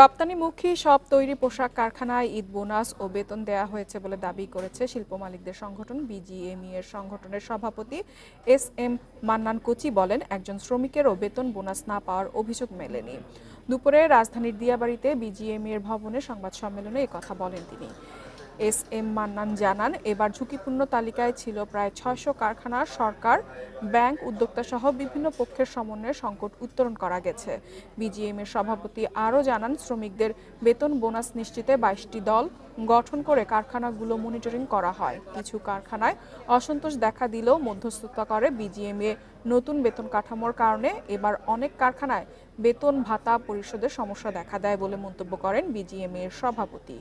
রপ্তানিমুখী সব তৈরি পোশাক কারখানায় ঈদ বোনাস ও বেতন দেয়া হয়েছে বলে দাবি করেছে শিল্প মালিকদের সংগঠন বিজিএমই এর সংগঠনের সভাপতি এস এম মান্নান কোচি বলেন একজন শ্রমিকেরও বেতন বোনাস না পাওয়ার অভিযোগ মেলেনি দুপুরে রাজধানীর দিয়াবাড়িতে বিজিএমইএর ভবনে সংবাদ সম্মেলনে কথা বলেন তিনি এস এম মান্নান জানান এবার ঝুঁকিপূর্ণ তালিকায় ছিল প্রায় ছয়শো কারখানা সরকার ব্যাংক উদ্যোক্তাসহ বিভিন্ন পক্ষের সমন্বয়ে সংকট উত্তরণ করা গেছে বিজিএম এর সভাপতি আরও জানান শ্রমিকদের বেতন বোনাস নিশ্চিতে বাইশটি দল গঠন করে কারখানাগুলো মনিটরিং করা হয় কিছু কারখানায় অসন্তোষ দেখা দিলেও মধ্যস্থতা করে বিজিএমএ নতুন বেতন কাঠামোর কারণে এবার অনেক কারখানায় বেতন ভাতা পরিশোধের সমস্যা দেখা দেয় বলে মন্তব্য করেন বিজিএম এর সভাপতি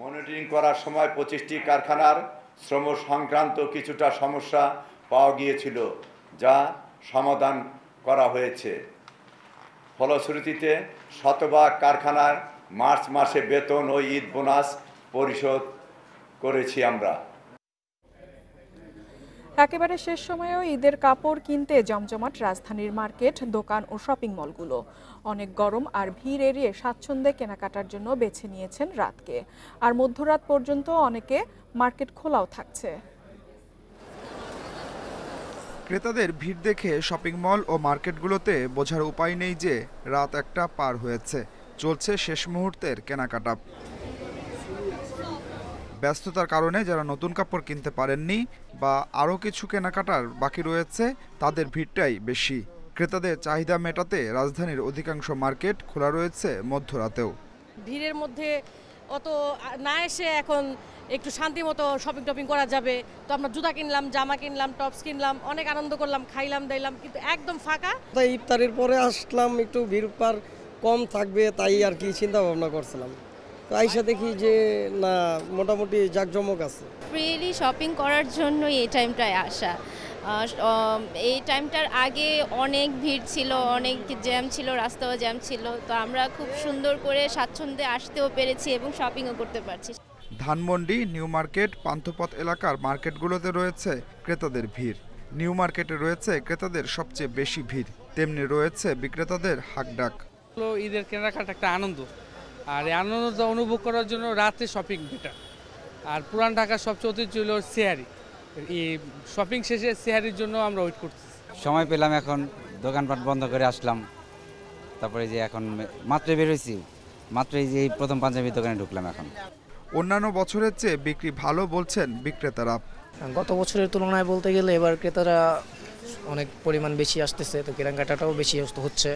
মনিটরিং করার সময় পঁচিশটি কারখানার শ্রম সংক্রান্ত কিছুটা সমস্যা পাওয়া গিয়েছিল যা সমাধান করা হয়েছে ফলশ্রুতিতে শতভাগ কারখানার মার্চ মাসে বেতন ও ঈদ বোনাস পরিশোধ করেছি আমরা একেবারে শেষ সময়েও ঈদের কাপড় কিনতে জমজমাট রাজধানীর মার্কেট দোকান ও শপিং মলগুলো অনেক গরম আর ভিড় এড়িয়ে স্বাচ্ছন্দ্যে কেনাকাটার জন্য বেছে নিয়েছেন রাতকে আর মধ্যরাত পর্যন্ত অনেকে মার্কেট খোলাও থাকছে ক্রেতাদের ভিড় দেখে শপিং মল ও মার্কেটগুলোতে বোঝার উপায় নেই যে রাত একটা পার হয়েছে চলছে শেষ মুহূর্তের কেনাকাটা ব্যস্ততার কারণে যারা নতুন কাপড় কিনতে পারেননি বা আরও কিছু কেনাকাটার বাকি রয়েছে তাদের ভিড়টাই বেশি ক্রেতাদের চাহিদা মেটাতে রাজধানীর অধিকাংশ মার্কেট খোলা রয়েছে মধ্যরাতেও ভিড়ের মধ্যে অত না এসে এখন একটু শান্তি মতো শপিং টপিং করা যাবে তো আমরা জুতা কিনলাম জামা কিনলাম টপস কিনলাম অনেক আনন্দ করলাম খাইলাম দাইলাম কিন্তু একদম ফাঁকা তাই ইফতারের পরে আসলাম একটু ভিড় কম থাকবে তাই আর কি চিন্তা ভাবনা করছিলাম তো আইসা দেখি যে না মোটামুটি জাঁকজমক আছে ফ্রিলি শপিং করার জন্য এই টাইমটায় আসা এই টাইমটার আগে অনেক ভিড় ছিল অনেক জ্যাম ছিল রাস্তাও জ্যাম ছিল তো আমরা খুব সুন্দর করে স্বাচ্ছন্দ্যে আসতেও পেরেছি এবং শপিংও করতে পারছি ধানমন্ডি নিউ মার্কেট পান্থপথ এলাকার মার্কেটগুলোতে রয়েছে ক্রেতাদের ভিড় নিউ মার্কেটে রয়েছে ক্রেতাদের সবচেয়ে বেশি ভিড় তেমনি রয়েছে বিক্রেতাদের হাকডাক ঈদের কেনাকাটা একটা আনন্দ আর এই আনন্দটা অনুভব করার জন্য রাতে শপিং বেটার আর পুরান ঢাকার সবচেয়ে অতীত ছিল সেয়ারি এই শপিং শেষে সেয়ারির জন্য আমরা ওয়েট করছি সময় পেলাম এখন দোকানপাট বন্ধ করে আসলাম তারপরে যে এখন মাত্র বেরোইছি মাত্র এই যে প্রথম পাঞ্জাবির দোকানে ঢুকলাম এখন অন্যান্য বছরের চেয়ে বিক্রি ভালো বলছেন বিক্রেতারা গত বছরের তুলনায় বলতে গেলে এবার ক্রেতারা অনেক পরিমাণ বেশি আসতেছে তো কেনাকাটাটাও বেশি হচ্ছে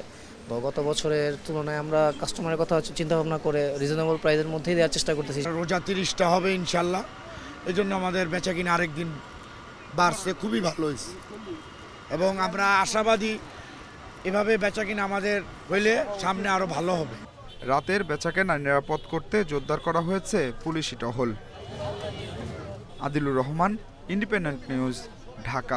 তো গত বছরের তুলনায় আমরা কাস্টমারের কথা চিন্তা ভাবনা করে রিজনেবল প্রাইসের মধ্যেই দেওয়ার চেষ্টা করতেছি রোজা তিরিশটা হবে ইনশাল্লাহ এই জন্য আমাদের বেচা কিনা আরেকদিন বাড়ছে খুবই ভালো হয়েছে এবং আমরা আশাবাদী এভাবে বেচা কিনা আমাদের হইলে সামনে আরও ভালো হবে রাতের কেনা নিরাপদ করতে জোরদার করা হয়েছে পুলিশি টহল আদিলুর রহমান ইন্ডিপেন্ডেন্ট নিউজ ঢাকা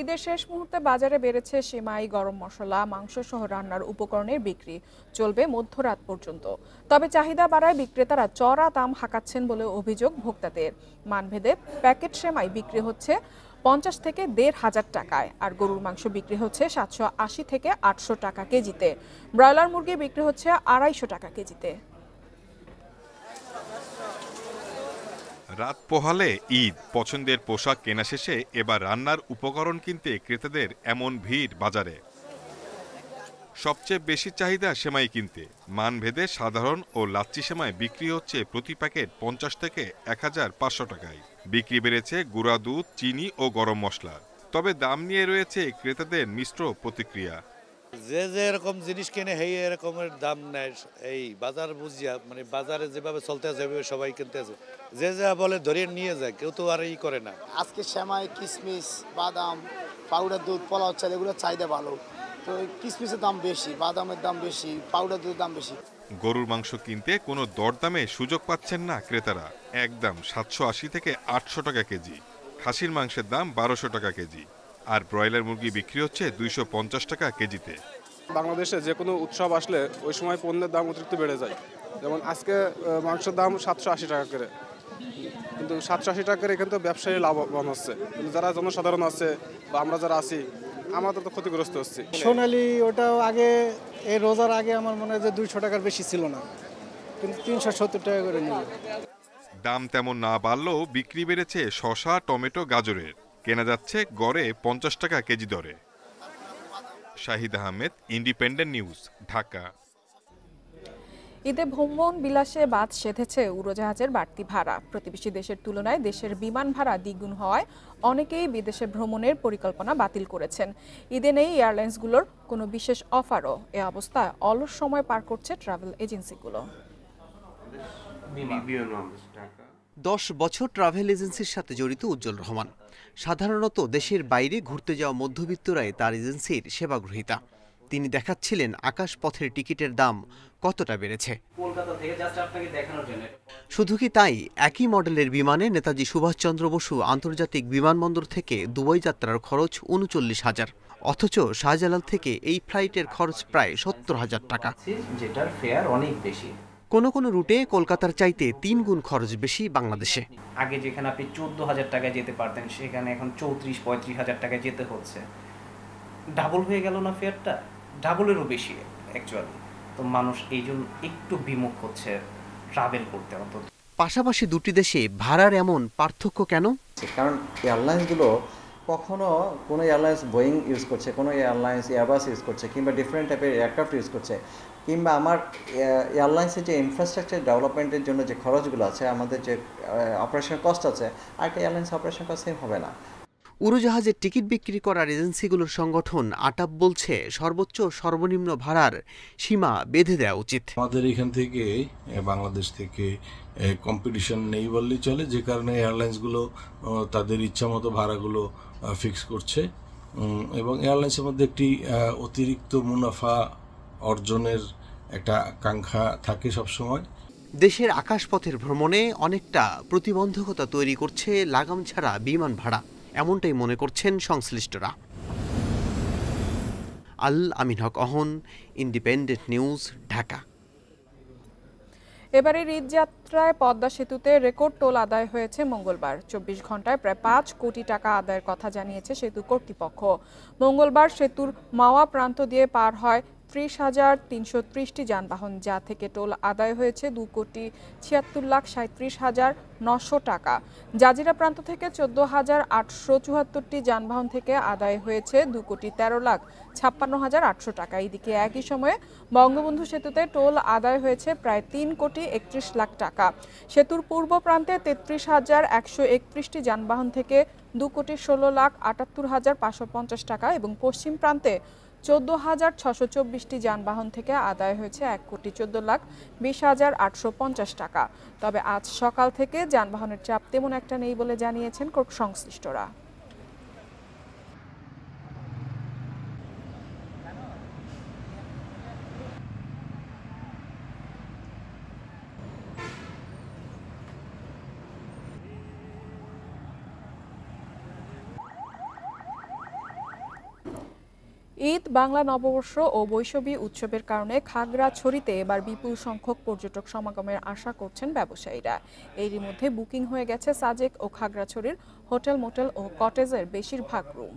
ঈদের শেষ মুহূর্তে বাজারে বেড়েছে সেমাই গরম মশলা মাংস সহ রান্নার উপকরণের বিক্রি চলবে মধ্যরাত পর্যন্ত তবে চাহিদা বাড়ায় বিক্রেতারা চড়া দাম হাঁকাচ্ছেন বলে অভিযোগ ভোক্তাদের মানভেদে প্যাকেট সেমাই বিক্রি হচ্ছে পঞ্চাশ থেকে দেড় হাজার টাকায় আর গরুর মাংস বিক্রি হচ্ছে সাতশো আশি থেকে আটশো টাকা কেজিতে ব্রয়লার মুরগি বিক্রি হচ্ছে আড়াইশো টাকা কেজিতে রাত পোহালে ঈদ পছন্দের পোশাক কেনা শেষে এবার রান্নার উপকরণ কিনতে ক্রেতাদের এমন ভিড় বাজারে সবচেয়ে বেশি চাহিদা সেমাই কিনতে মানভেদে সাধারণ ও লাচ্চি সেমাই বিক্রি হচ্ছে প্রতি প্যাকেট পঞ্চাশ থেকে এক হাজার পাঁচশো টাকায় বিক্রি বেড়েছে গুঁড়া দুধ চিনি ও গরম মশলার তবে দাম নিয়ে রয়েছে ক্রেতাদের মিশ্র প্রতিক্রিয়া যে যে এরকম জিনিস কিনে হেই এরকমের দাম নেয় এই বাজার বুঝিয়া মানে বাজারে যেভাবে চলতে আছে ওইভাবে সবাই কিনতে আছে যে যা বলে ধরে নিয়ে যায় কেউ তো আর ই করে না আজকে শ্যামাই কিশমিশ বাদাম পাউডার দুধ পলা হচ্ছে এগুলো চাহিদা ভালো তো কিশমিশের দাম বেশি বাদামের দাম বেশি পাউডার দুধের দাম বেশি গরুর মাংস কিনতে কোনো দরদামে সুযোগ পাচ্ছেন না ক্রেতারা একদম সাতশো আশি থেকে আটশো টাকা কেজি খাসির মাংসের দাম বারোশো টাকা কেজি আর ব্রয়লার মুরগি বিক্রি হচ্ছে দুইশো টাকা কেজিতে বাংলাদেশে যে কোনো উৎসব আসলে ওই সময় পণ্যের দাম অতিরিক্ত বেড়ে যায় যেমন আজকে মাংসের দাম সাতশো আশি টাকা করে কিন্তু সাতশো আশি টাকা করে এখান থেকে ব্যবসায়ী লাভবান হচ্ছে কিন্তু যারা জনসাধারণ আছে বা আমরা যারা আছি আমাদের তো ক্ষতিগ্রস্ত হচ্ছে সোনালি ওটা আগে এই রোজার আগে আমার মনে হয় যে দুইশো টাকার বেশি ছিল না কিন্তু তিনশো সত্তর টাকা করে নিল দাম তেমন না বাড়লেও বিক্রি বেড়েছে শশা টমেটো গাজরের কেনা যাচ্ছে গড়ে পঞ্চাশ টাকা কেজি দরে শাহিদ আহমেদ ইন্ডিপেন্ডেন্ট নিউজ ঢাকা ঈদে ভ্রমণ বিলাসে বাদ সেধেছে উড়োজাহাজের বাড়তি ভাড়া প্রতিবেশী দেশের তুলনায় দেশের বিমান ভাড়া দ্বিগুণ হওয়ায় অনেকেই বিদেশে ভ্রমণের পরিকল্পনা বাতিল করেছেন ঈদে নেই এয়ারলাইন্সগুলোর কোনো বিশেষ অফারও এ অবস্থায় অলস সময় পার করছে ট্রাভেল এজেন্সিগুলো দশ বছর ট্রাভেল এজেন্সির সাথে জড়িত উজ্জ্বল রহমান সাধারণত দেশের বাইরে ঘুরতে যাওয়া মধ্যবিত্তরাই তার এজেন্সির সেবাগ্রহীতা তিনি দেখাচ্ছিলেন আকাশ পথের টিকিটের দাম কতটা বেড়েছে শুধু কি তাই একই মডেলের বিমানে নেতাজি সুভাষচন্দ্র বসু আন্তর্জাতিক বিমানবন্দর থেকে দুবাই যাত্রার খরচ উনচল্লিশ হাজার অথচ শাহজালাল থেকে এই ফ্লাইটের খরচ প্রায় সত্তর হাজার টাকা যেটার ফেয়ার অনেক বেশি কোনো কোনো রুটে কলকাতার চাইতে তিন গুণ খরচ বেশি বাংলাদেশে আগে যেখানে আপনি চোদ্দ হাজার টাকায় যেতে পারতেন সেখানে এখন চৌত্রিশ পঁয়ত্রিশ হাজার টাকায় যেতে হচ্ছে ডাবল হয়ে গেল না ফেয়ারটা ডাবলেরও বেশি অ্যাকচুয়ালি তো মানুষ এই জন্য একটু বিমুখ হচ্ছে ট্রাভেল করতে অন্তত পাশাপাশি দুটি দেশে ভাড়ার এমন পার্থক্য কেন কারণ এয়ারলাইনগুলো কখনো কোনো এয়ারলাইন্স বোয়িং ইউজ করছে কোনো এয়ারলাইন্স এয়ারবাস ইউজ করছে কিংবা ডিফারেন্ট টাইপের এয়ারক্রাফ্ট ইউজ করছে কিংবা আমার এয়ারলাইন্সের যে ইনফ্রাস্ট্রাকচার ডেভেলপমেন্টের জন্য যে খরচগুলো আছে আমাদের যে অপারেশন কস্ট আছে আরেকটা এয়ারলাইন্স অপারেশন কস্ট সেম হবে না উড়োজাহাজের টিকিট বিক্রি করার এজেন্সিগুলোর সংগঠন আটাপ বলছে সর্বোচ্চ সর্বনিম্ন ভাড়ার সীমা বেঁধে দেওয়া উচিত আমাদের এখান থেকে বাংলাদেশ থেকে কম্পিটিশন নেই বললেই চলে যে কারণে এয়ারলাইন্সগুলো তাদের ইচ্ছা মতো ভাড়াগুলো ফিক্স করছে এবং এয়ারলাইন্সের মধ্যে একটি অতিরিক্ত মুনাফা অর্জনের একটা আকাঙ্ক্ষা থাকে সবসময় দেশের আকাশপথের ভ্রমণে অনেকটা প্রতিবন্ধকতা তৈরি করছে লাগাম ছাড়া বিমান ভাড়া এমনটাই মনে করছেন সংশ্লিষ্টরা আল আমিন হক অহন ইন্ডিপেন্ডেন্ট নিউজ ঢাকা এবারের ঈদযাত্রায় পদ্মা সেতুতে রেকর্ড টোল আদায় হয়েছে মঙ্গলবার চব্বিশ ঘন্টায় প্রায় পাঁচ কোটি টাকা আদায়ের কথা জানিয়েছে সেতু কর্তৃপক্ষ মঙ্গলবার সেতুর মাওয়া প্রান্ত দিয়ে পার হয় ত্রিশ হাজার তিনশো ত্রিশটি যানবাহন যা থেকে টোল আদায় হয়েছে দু কোটি ছিয়াত্তর লাখ সাঁত্রিশ হাজার নশো টাকা জাজিরা প্রান্ত থেকে চোদ্দ হাজার আটশো চুয়াত্তরটি যানবাহন থেকে আদায় হয়েছে দু কোটি তেরো লাখ ছাপ্পান্ন হাজার আটশো টাকা এদিকে একই সময়ে বঙ্গবন্ধু সেতুতে টোল আদায় হয়েছে প্রায় তিন কোটি একত্রিশ লাখ টাকা সেতুর পূর্ব প্রান্তে তেত্রিশ হাজার একশো একত্রিশটি যানবাহন থেকে দু কোটি ষোলো লাখ আটাত্তর হাজার পাঁচশো পঞ্চাশ টাকা এবং পশ্চিম প্রান্তে চোদ্দ হাজার ছশো চব্বিশটি যানবাহন থেকে আদায় হয়েছে এক কোটি চোদ্দ লাখ বিশ হাজার আটশো পঞ্চাশ টাকা তবে আজ সকাল থেকে যানবাহনের চাপ তেমন একটা নেই বলে জানিয়েছেন সংশ্লিষ্টরা ঈদ বাংলা নববর্ষ ও বৈষবী উৎসবের কারণে খাগড়াছড়িতে এবার বিপুল সংখ্যক পর্যটক সমাগমের আশা করছেন ব্যবসায়ীরা এরই মধ্যে বুকিং হয়ে গেছে সাজেক ও খাগড়াছড়ির হোটেল মোটেল ও কটেজের বেশিরভাগ রুম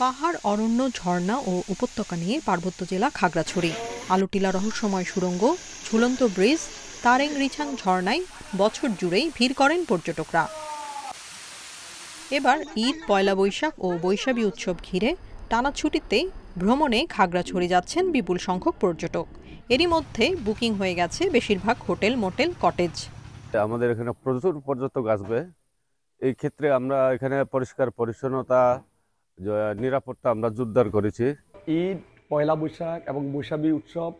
পাহাড় অরণ্য ঝর্ণা ও উপত্যকা নিয়ে পার্বত্য জেলা খাগড়াছড়ি আলুটিলা রহস্যময় সুড়ঙ্গ ঝুলন্ত ব্রিজ তারেং রিছাং ঝর্ণায় বছর জুড়েই ভিড় করেন পর্যটকরা এবার ঈদ পয়লা বৈশাখ ও বৈশাখী উৎসব ঘিরে টানা ছুটিতেই ভ্রমণে খাগড়াছড়ি যাচ্ছেন বিপুল সংখ্যক পর্যটক এরই মধ্যে বুকিং হয়ে গেছে বেশিরভাগ হোটেল মোটেল কটেজ আমাদের এখানে প্রচুর পর্যটক আসবে এই ক্ষেত্রে আমরা এখানে পরিষ্কার পরিচ্ছন্নতা নিরাপত্তা আমরা জোরদার করেছি ঈদ পয়লা বৈশাখ এবং বৈশাখী উৎসব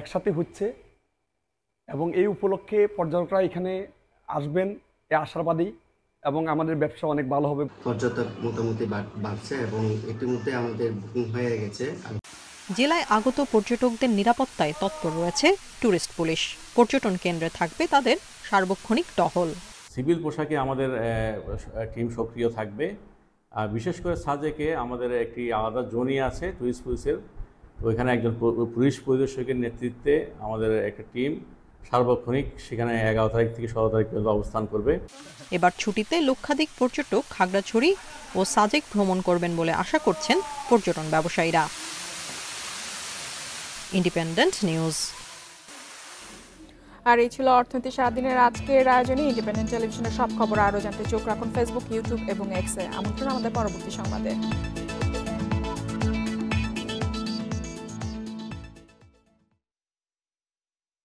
একসাথে হচ্ছে এবং এই উপলক্ষে পর্যটকরা এখানে আসবেন এ আশাবাদী এবং আমাদের ব্যবসা অনেক ভালো হবে পর্যটক মোটামুটি বাড়ছে এবং ইতিমধ্যে আমাদের বুকিং হয়ে গেছে জেলায় আগত পর্যটকদের নিরাপত্তায় তৎপর রয়েছে ট্যুরিস্ট পুলিশ পর্যটন কেন্দ্রে থাকবে তাদের সার্বক্ষণিক টহল সিভিল পোশাকে আমাদের টিম সক্রিয় থাকবে বিশেষ করে সাজেকে আমাদের একটি আলাদা জোনি আছে ট্যুরিস্ট পুলিশের ওইখানে একজন পুলিশ পরিদর্শকের নেতৃত্বে আমাদের একটা টিম সার্বক্ষণিক সেখানে এগারো তারিখ থেকে ষোলো তারিখ পর্যন্ত অবস্থান করবে এবার ছুটিতে লক্ষাধিক পর্যটক খাগড়াছড়ি ও সাজেক ভ্রমণ করবেন বলে আশা করছেন পর্যটন ব্যবসায়ীরা ইন্ডিপেন্ডেন্ট নিউজ আর এই ছিল অর্থনীতি সারাদিনের আজকের আয়োজনে ইন্ডিপেন্ডেন্ট টেলিভিশনের সব খবর আরও জানতে চোখ রাখুন ফেসবুক ইউটিউব এবং এক্সে আমন্ত্রণ আমাদের পরবর্তী সংবাদে